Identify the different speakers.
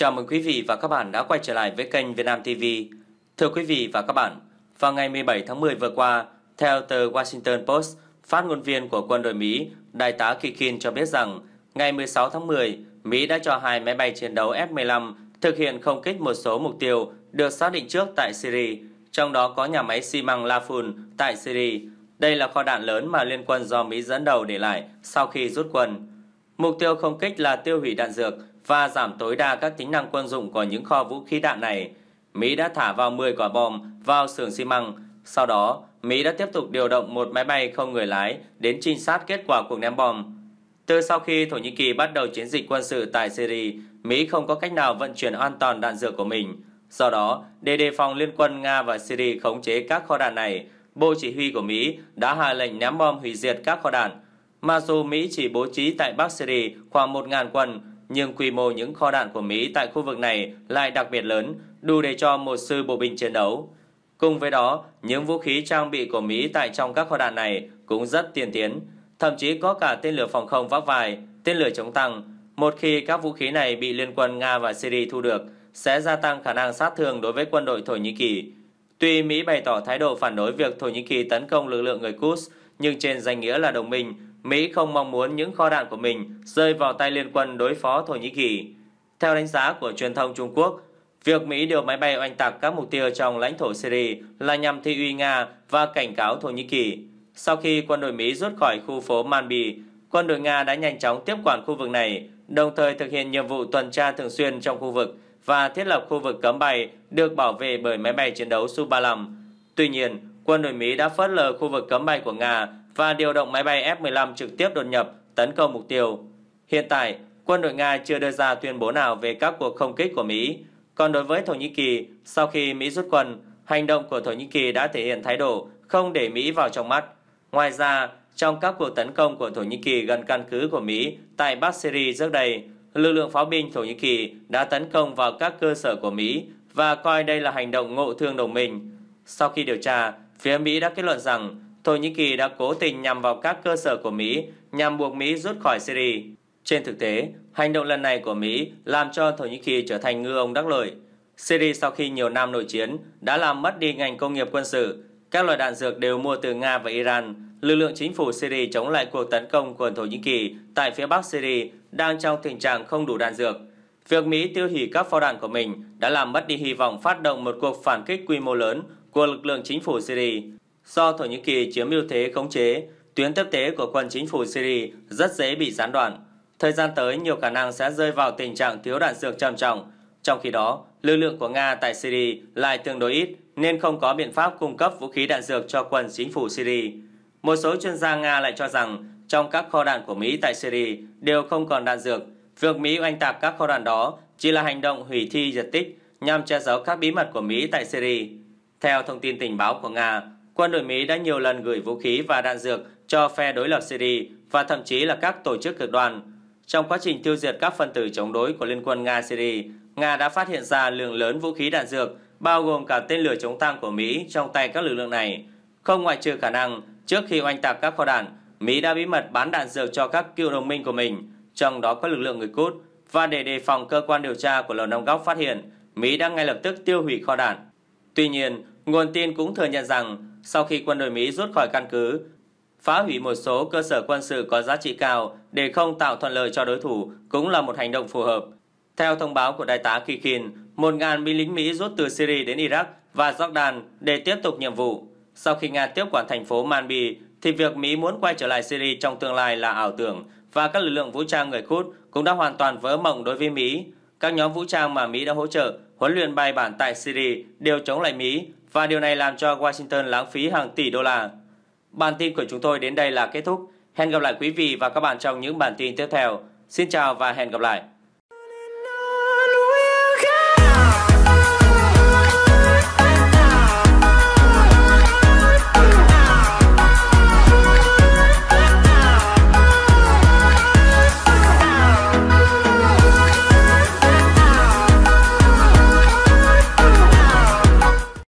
Speaker 1: Chào mừng quý vị và các bạn đã quay trở lại với kênh Việt Nam TV. Thưa quý vị và các bạn, vào ngày 17 tháng 10 vừa qua, theo tờ Washington Post, phát ngôn viên của quân đội Mỹ, Đại tá Kikin cho biết rằng ngày 16 tháng 10, Mỹ đã cho hai máy bay chiến đấu F-15 thực hiện không kích một số mục tiêu được xác định trước tại Syria, trong đó có nhà máy xi măng Lafun tại Syria. Đây là kho đạn lớn mà liên quân do Mỹ dẫn đầu để lại sau khi rút quân. Mục tiêu không kích là tiêu hủy đạn dược, và giảm tối đa các tính năng quân dụng của những kho vũ khí đạn này. Mỹ đã thả vào 10 quả bom vào xưởng xi măng. Sau đó, Mỹ đã tiếp tục điều động một máy bay không người lái đến trinh sát kết quả cuộc ném bom. Từ sau khi Thổ Nhĩ Kỳ bắt đầu chiến dịch quân sự tại Syria, Mỹ không có cách nào vận chuyển an toàn đạn dược của mình. Do đó, để đề phòng liên quân Nga và Syria khống chế các kho đạn này, Bộ Chỉ huy của Mỹ đã hạ lệnh ném bom hủy diệt các kho đạn. Mặc dù Mỹ chỉ bố trí tại Bắc Syria khoảng 1.000 quân, nhưng quy mô những kho đạn của Mỹ tại khu vực này lại đặc biệt lớn, đủ để cho một sư bộ binh chiến đấu. Cùng với đó, những vũ khí trang bị của Mỹ tại trong các kho đạn này cũng rất tiên tiến, thậm chí có cả tên lửa phòng không vác vài, tên lửa chống tăng. Một khi các vũ khí này bị liên quân Nga và Syria thu được, sẽ gia tăng khả năng sát thương đối với quân đội Thổ Nhĩ Kỳ. Tuy Mỹ bày tỏ thái độ phản đối việc Thổ Nhĩ Kỳ tấn công lực lượng người Quds, nhưng trên danh nghĩa là đồng minh, Mỹ không mong muốn những kho đạn của mình rơi vào tay liên quân đối phó Thổ Nhĩ Kỳ. Theo đánh giá của truyền thông Trung Quốc, việc Mỹ điều máy bay oanh tạc các mục tiêu trong lãnh thổ Syria là nhằm thị uy Nga và cảnh cáo Thổ Nhĩ Kỳ. Sau khi quân đội Mỹ rút khỏi khu phố Manbi, quân đội Nga đã nhanh chóng tiếp quản khu vực này, đồng thời thực hiện nhiệm vụ tuần tra thường xuyên trong khu vực và thiết lập khu vực cấm bay được bảo vệ bởi máy bay chiến đấu Su-35. Tuy nhiên, quân đội Mỹ đã phớt lờ khu vực cấm bay của Nga và điều động máy bay F-15 trực tiếp đột nhập tấn công mục tiêu. Hiện tại, quân đội Nga chưa đưa ra tuyên bố nào về các cuộc không kích của Mỹ. Còn đối với Thổ Nhĩ Kỳ, sau khi Mỹ rút quân, hành động của Thổ Nhĩ Kỳ đã thể hiện thái độ không để Mỹ vào trong mắt. Ngoài ra, trong các cuộc tấn công của Thổ Nhĩ Kỳ gần căn cứ của Mỹ tại Bắc Syria trước đây, lực lượng pháo binh Thổ Nhĩ Kỳ đã tấn công vào các cơ sở của Mỹ và coi đây là hành động ngộ thương đồng minh. Sau khi điều tra, Phía Mỹ đã kết luận rằng Thổ Nhĩ Kỳ đã cố tình nhằm vào các cơ sở của Mỹ nhằm buộc Mỹ rút khỏi Syria. Trên thực tế, hành động lần này của Mỹ làm cho Thổ Nhĩ Kỳ trở thành ngư ông đắc lợi. Syria sau khi nhiều năm nội chiến đã làm mất đi ngành công nghiệp quân sự, các loại đạn dược đều mua từ Nga và Iran. Lực lượng chính phủ Syria chống lại cuộc tấn công của Thổ Nhĩ Kỳ tại phía bắc Syria đang trong tình trạng không đủ đạn dược. Việc Mỹ tiêu hủy các pháo đạn của mình đã làm mất đi hy vọng phát động một cuộc phản kích quy mô lớn của lực lượng chính phủ Syria. Do Thổ Nhĩ Kỳ chiếm ưu thế khống chế, tuyến tiếp tế của quân chính phủ Syria rất dễ bị gián đoạn. Thời gian tới nhiều khả năng sẽ rơi vào tình trạng thiếu đạn dược trầm trọng. Trong khi đó, lực lượng của Nga tại Syria lại tương đối ít nên không có biện pháp cung cấp vũ khí đạn dược cho quân chính phủ Syria. Một số chuyên gia Nga lại cho rằng trong các kho đạn của Mỹ tại Syria đều không còn đạn dược. Việc Mỹ oanh tạc các kho đạn đó chỉ là hành động hủy thi diệt tích nhằm che giấu các bí mật của Mỹ tại Syria. Theo thông tin tình báo của Nga, quân đội Mỹ đã nhiều lần gửi vũ khí và đạn dược cho phe đối lập Syria và thậm chí là các tổ chức cực đoan. Trong quá trình tiêu diệt các phân tử chống đối của Liên quân Nga-Syria, Nga đã phát hiện ra lượng lớn vũ khí đạn dược, bao gồm cả tên lửa chống tăng của Mỹ trong tay các lực lượng này. Không ngoại trừ khả năng, trước khi oanh tạc các kho đạn, Mỹ đã bí mật bán đạn dược cho các cựu đồng minh của mình, trong đó có lực lượng người Cút, và để đề phòng cơ quan điều tra của Lầu Năm Góc phát hiện, Mỹ đã ngay lập tức tiêu hủy kho đạn Tuy nhiên, nguồn tin cũng thừa nhận rằng sau khi quân đội Mỹ rút khỏi căn cứ, phá hủy một số cơ sở quân sự có giá trị cao để không tạo thuận lợi cho đối thủ cũng là một hành động phù hợp. Theo thông báo của Đại tá Kikin, 1.000 binh lính Mỹ rút từ Syria đến Iraq và Jordan để tiếp tục nhiệm vụ. Sau khi Nga tiếp quản thành phố Manbi, thì việc Mỹ muốn quay trở lại Syria trong tương lai là ảo tưởng và các lực lượng vũ trang người Kut cũng đã hoàn toàn vỡ mộng đối với Mỹ. Các nhóm vũ trang mà Mỹ đã hỗ trợ huấn luyện bài bản tại Syria đều chống lại Mỹ và điều này làm cho Washington lãng phí hàng tỷ đô la. Bản tin của chúng tôi đến đây là kết thúc. Hẹn gặp lại quý vị và các bạn trong những bản tin tiếp theo. Xin chào và hẹn gặp lại.